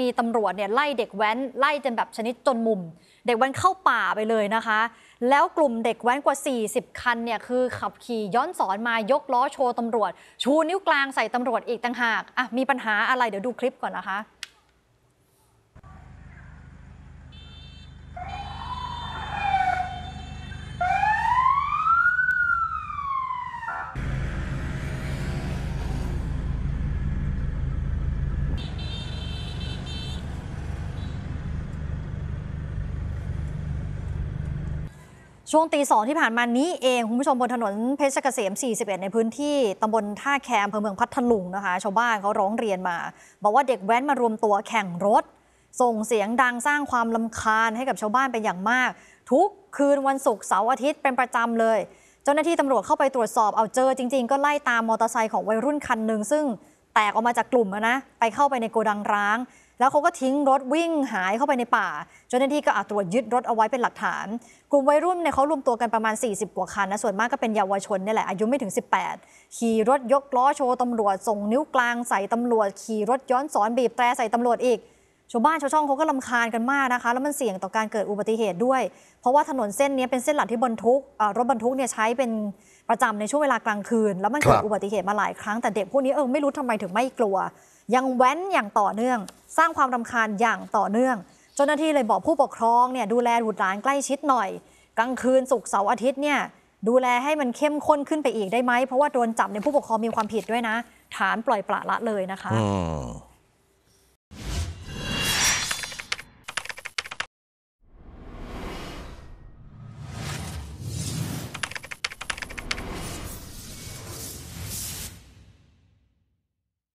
มีตำรวจเนี่ยไล่เด็กแว้นไล่จนแบบชนิดจนมุม เด็กแว้นเข้าป่าไปเลยนะคะ แล้วกลุ่มเด็กแว้นกว่า 40 คันเนี่ย คือขับขี่ย้อนสอนมายกล้อโชว์ตำรวจ ชูนิ้วกลางใส่ตำรวจอีกต่างหากอ่ะมีปัญหาอะไรเดี๋ยวดูคลิปก่อนนะคะช่วงตีสองที่ผ่านมานี้เองคุณผู้ชมบนถนนเพชรเกษม 41 ในพื้นที่ตำบลท่าแคมอำเภอเมืองพัทลุงนะคะ ชาวบ้านเขาร้องเรียนมา บอกว่าเด็กแว้นมารวมตัวแข่งรถ ส่งเสียงดังสร้างความลำคาญให้กับชาวบ้านเป็นอย่างมาก ทุกคืนวันศุกร์เสาร์อาทิตย์เป็นประจำเลย เจ้าหน้าที่ตำรวจเข้าไปตรวจสอบเอาเจอจริงๆก็ไล่ตามมอเตอร์ไซค์ของวัยรุ่นคันหนึ่งซึ่งแตกออกมาจากกลุ่มนะไปเข้าไปในโกดังร้างแล้วเขาก็ทิ้งรถวิ่งหายเข้าไปในป่า เจ้าหน้าที่ก็อาตรวจยึดรถเอาไว้เป็นหลักฐาน กลุ่มวัยรุ่นเนี่ยเขารวมตัวกันประมาณ 40กว่าคันนะส่วนมากก็เป็นเยาวชนนี่แหละอายุไม่ถึง 18 ขี่รถยกล้อโชว์ตำรวจ ส่งนิ้วกลางใส่ตำรวจ ขี่รถย้อนสอนบีบแตรใส่ตำรวจอีกชาวบ้านชาวช่องเขาก็ลำคาญกันมากนะคะ แล้วมันเสี่ยงต่อการเกิดอุบัติเหตุด้วยเพราะว่าถนนเส้นนี้เป็นเส้นหลักที่บรรทุกรถบรรทุกเนี่ยใช้เป็นประจำในช่วงเวลากลางคืน แล้วมันเกิดอุบัติเหตุมาหลายครั้ง แต่เด็กพวกนี้เออไม่รู้ทำไมถึงไม่กลัว ยังแว้นอย่างต่อเนื่องสร้างความรำคาญอย่างต่อเนื่อง เจ้าหน้าที่เลยบอกผู้ปกครองเนี่ยดูแลบุตรหลานใกล้ชิดหน่อย กลางคืนศุกร์เสาร์อาทิตย์เนี่ยดูแลให้มันเข้มข้นขึ้นไปอีกได้ไหมเพราะว่าโดนจับในผู้ปกครองมีความผิดด้วยนะ ฐานปล่อยปละละเลยนะคะ